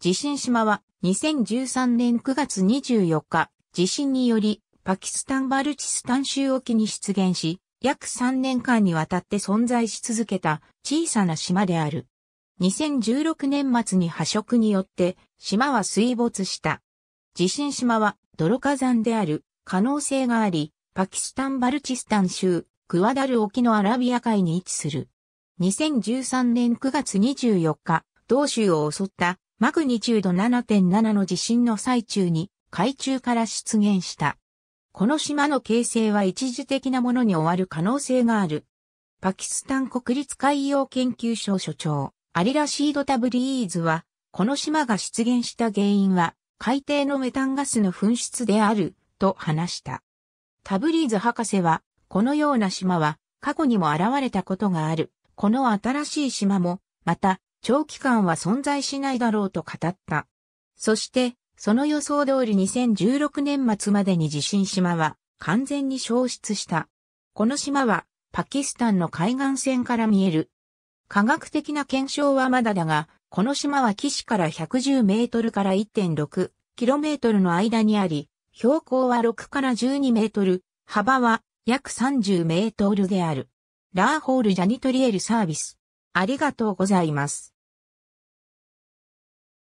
地震島は2013年9月24日、地震によりパキスタンバルチスタン州沖に出現し、約3年間にわたって存在し続けた小さな島である。2016年末に破食によって島は水没した。地震島は泥火山である可能性があり、パキスタンバルチスタン州クワダル沖のアラビア海に位置する。2013年9月24日、同州を襲ったマグニチュード7.7の地震の最中に海中から出現した。この島の形成は一時的なものに終わる可能性がある。パキスタン国立海洋研究所所長、アリラシード・タブリーズは、この島が出現した原因は、海底のメタンガスの噴出である、と話した。タブリーズ博士は、このような島は過去にも現れたことがある。この新しい島も、また長期間は存在しないだろうと語った。そして、その予想通り2016年末までに地震島は完全に消失した。この島はパキスタンの海岸線から見える。科学的な検証はまだだが、この島は岸から110メートルから1.6キロメートルの間にあり、標高は6から12メートル、幅は約30メートルである。ラーホールジャニトリエルサービス。ありがとうございます。